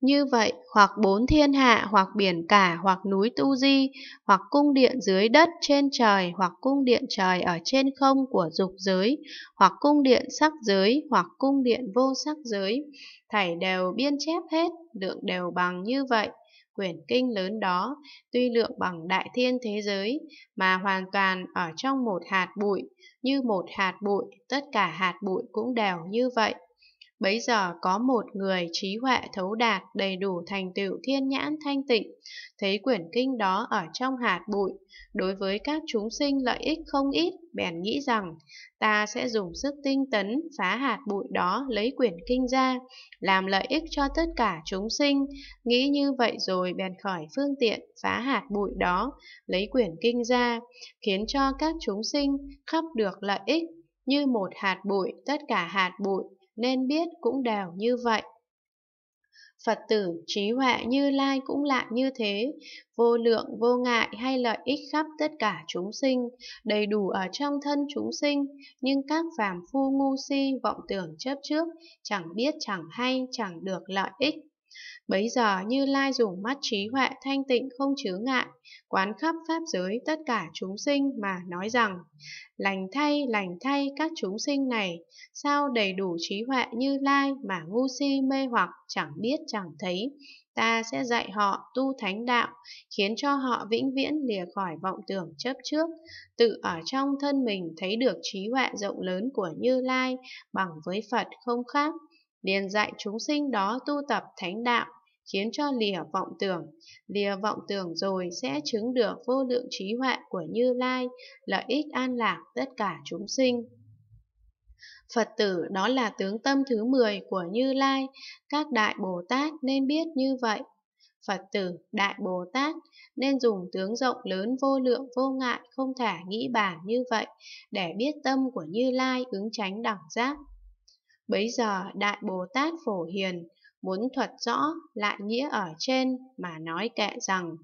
Như vậy, hoặc bốn thiên hạ, hoặc biển cả, hoặc núi tu di, hoặc cung điện dưới đất trên trời, hoặc cung điện trời ở trên không của dục giới, hoặc cung điện sắc giới, hoặc cung điện vô sắc giới, thảy đều biên chép hết, lượng đều bằng như vậy. Quyển kinh lớn đó, tuy lượng bằng đại thiên thế giới, mà hoàn toàn ở trong một hạt bụi, như một hạt bụi, tất cả hạt bụi cũng đều như vậy. Bấy giờ có một người trí huệ thấu đạt đầy đủ thành tựu thiên nhãn thanh tịnh, thấy quyển kinh đó ở trong hạt bụi, đối với các chúng sinh lợi ích không ít, bèn nghĩ rằng ta sẽ dùng sức tinh tấn phá hạt bụi đó lấy quyển kinh ra, làm lợi ích cho tất cả chúng sinh. Nghĩ như vậy rồi bèn khởi phương tiện phá hạt bụi đó, lấy quyển kinh ra, khiến cho các chúng sinh khắp được lợi ích như một hạt bụi, tất cả hạt bụi nên biết cũng đều như vậy. Phật tử trí huệ như lai cũng lại như thế, vô lượng vô ngại hay lợi ích khắp tất cả chúng sinh, đầy đủ ở trong thân chúng sinh, nhưng các phàm phu ngu si vọng tưởng chấp trước, chẳng biết chẳng hay chẳng được lợi ích. Bấy giờ Như Lai dùng mắt trí huệ thanh tịnh không chứa ngại, quán khắp pháp giới tất cả chúng sinh mà nói rằng, lành thay, lành thay các chúng sinh này, sao đầy đủ trí huệ Như Lai mà ngu si mê hoặc chẳng biết chẳng thấy, ta sẽ dạy họ tu thánh đạo, khiến cho họ vĩnh viễn lìa khỏi vọng tưởng chấp trước, tự ở trong thân mình thấy được trí huệ rộng lớn của Như Lai bằng với Phật không khác liền dạy chúng sinh đó tu tập thánh đạo, khiến cho lìa vọng tưởng. Lìa vọng tưởng rồi sẽ chứng được vô lượng trí huệ của Như Lai, lợi ích an lạc tất cả chúng sinh. Phật tử đó là tướng tâm thứ 10 của Như Lai, các Đại Bồ Tát nên biết như vậy. Phật tử, Đại Bồ Tát nên dùng tướng rộng lớn vô lượng vô ngại không thể nghĩ bàn như vậy để biết tâm của Như Lai ứng tránh đẳng giác. Bấy giờ Đại Bồ Tát Phổ Hiền muốn thuật rõ lại nghĩa ở trên mà nói kệ rằng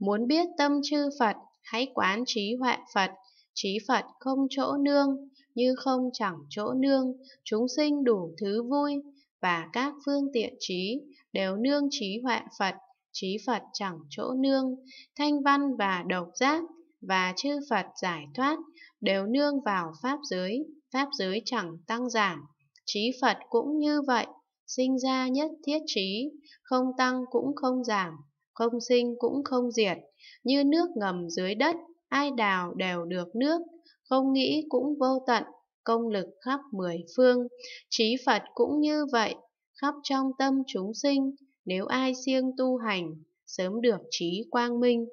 Muốn biết tâm chư Phật, hãy quán trí huệ Phật, trí Phật không chỗ nương, như không chẳng chỗ nương, chúng sinh đủ thứ vui, và các phương tiện trí đều nương trí huệ Phật, trí Phật chẳng chỗ nương, thanh văn và độc giác và chư Phật giải thoát đều nương vào pháp giới, pháp giới chẳng tăng giảm, Trí Phật cũng như vậy, sinh ra nhất thiết trí, không tăng cũng không giảm, không sinh cũng không diệt, như nước ngầm dưới đất, ai đào đều được nước, không nghĩ cũng vô tận, công lực khắp mười phương, trí Phật cũng như vậy, khắp trong tâm chúng sinh, nếu ai siêng tu hành, sớm được trí quang minh.